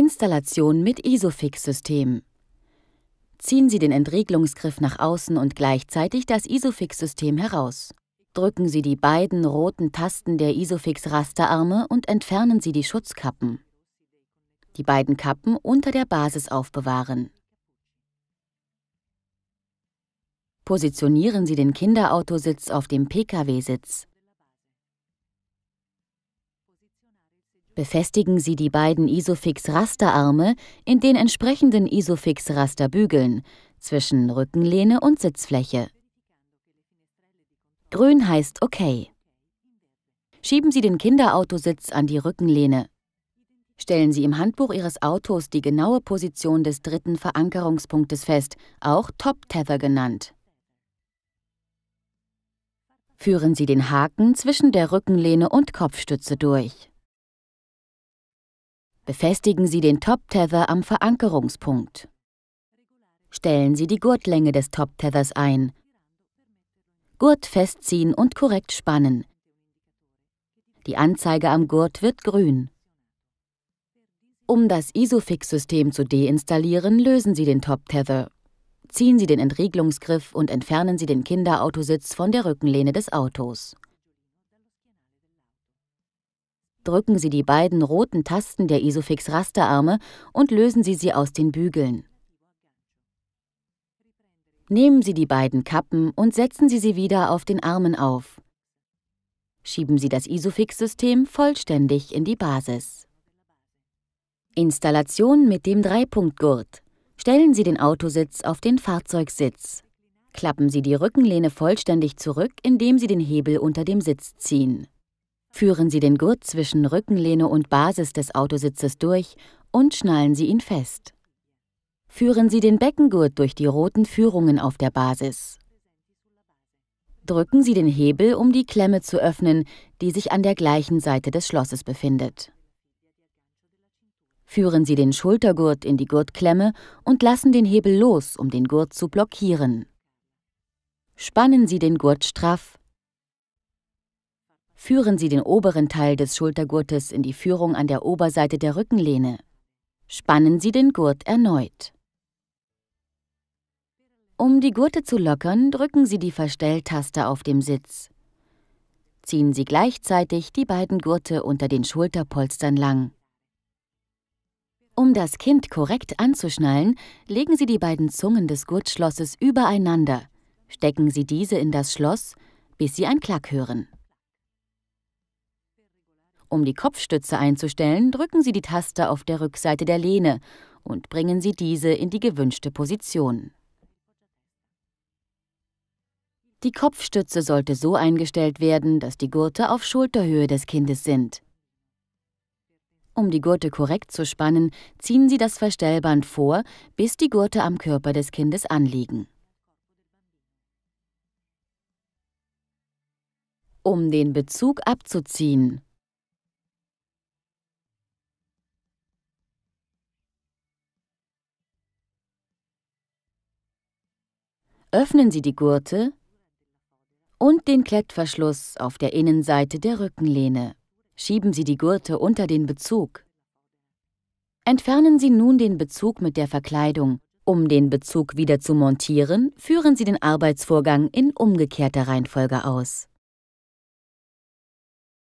Installation mit Isofix-System. Ziehen Sie den Entriegelungsgriff nach außen und gleichzeitig das Isofix-System heraus. Drücken Sie die beiden roten Tasten der Isofix-Rasterarme und entfernen Sie die Schutzkappen. Die beiden Kappen unter der Basis aufbewahren. Positionieren Sie den Kinderautositz auf dem Pkw-Sitz. befestigen Sie die beiden Isofix-Rasterarme in den entsprechenden Isofix-Rasterbügeln zwischen Rückenlehne und Sitzfläche. Grün heißt OK. Schieben Sie den Kinderautositz an die Rückenlehne. Stellen Sie im Handbuch Ihres Autos die genaue Position des dritten Verankerungspunktes fest, auch Top-Tether genannt. Führen Sie den Haken zwischen der Rückenlehne und Kopfstütze durch. Befestigen Sie den Top-Tether am Verankerungspunkt. Stellen Sie die Gurtlänge des Top-Tethers ein. Gurt festziehen und korrekt spannen. Die Anzeige am Gurt wird grün. Um das Isofix-System zu deinstallieren, lösen Sie den Top-Tether. Ziehen Sie den Entriegelungsgriff und entfernen Sie den Kinderautositz von der Rückenlehne des Autos drücken Sie die beiden roten Tasten der Isofix-Rasterarme und lösen Sie sie aus den Bügeln. Nehmen Sie die beiden Kappen und setzen Sie sie wieder auf den Armen auf. Schieben Sie das Isofix-System vollständig in die Basis. Installation mit dem Dreipunktgurt. Stellen Sie den Autositz auf den Fahrzeugsitz. Klappen Sie die Rückenlehne vollständig zurück, indem Sie den Hebel unter dem Sitz ziehen. Führen Sie den Gurt zwischen Rückenlehne und Basis des Autositzes durch und schnallen Sie ihn fest. Führen Sie den Beckengurt durch die roten Führungen auf der Basis. Drücken Sie den Hebel, um die Klemme zu öffnen, die sich an der gleichen Seite des Schlosses befindet. Führen Sie den Schultergurt in die Gurtklemme und lassen den Hebel los, um den Gurt zu blockieren. Spannen Sie den Gurt straff Führen Sie den oberen Teil des Schultergurtes in die Führung an der Oberseite der Rückenlehne. Spannen Sie den Gurt erneut. Um die Gurte zu lockern, drücken Sie die Verstelltaste auf dem Sitz. Ziehen Sie gleichzeitig die beiden Gurte unter den Schulterpolstern lang. Um das Kind korrekt anzuschnallen, legen Sie die beiden Zungen des Gurtschlosses übereinander, stecken Sie diese in das Schloss, bis Sie ein Klack hören. Um die Kopfstütze einzustellen, drücken Sie die Taste auf der Rückseite der Lehne und bringen Sie diese in die gewünschte Position. Die Kopfstütze sollte so eingestellt werden, dass die Gurte auf Schulterhöhe des Kindes sind. Um die Gurte korrekt zu spannen, ziehen Sie das Verstellband vor, bis die Gurte am Körper des Kindes anliegen. Um den Bezug abzuziehen, öffnen Sie die Gurte und den Klettverschluss auf der Innenseite der Rückenlehne. Schieben Sie die Gurte unter den Bezug. Entfernen Sie nun den Bezug mit der Verkleidung. Um den Bezug wieder zu montieren, führen Sie den Arbeitsvorgang in umgekehrter Reihenfolge aus.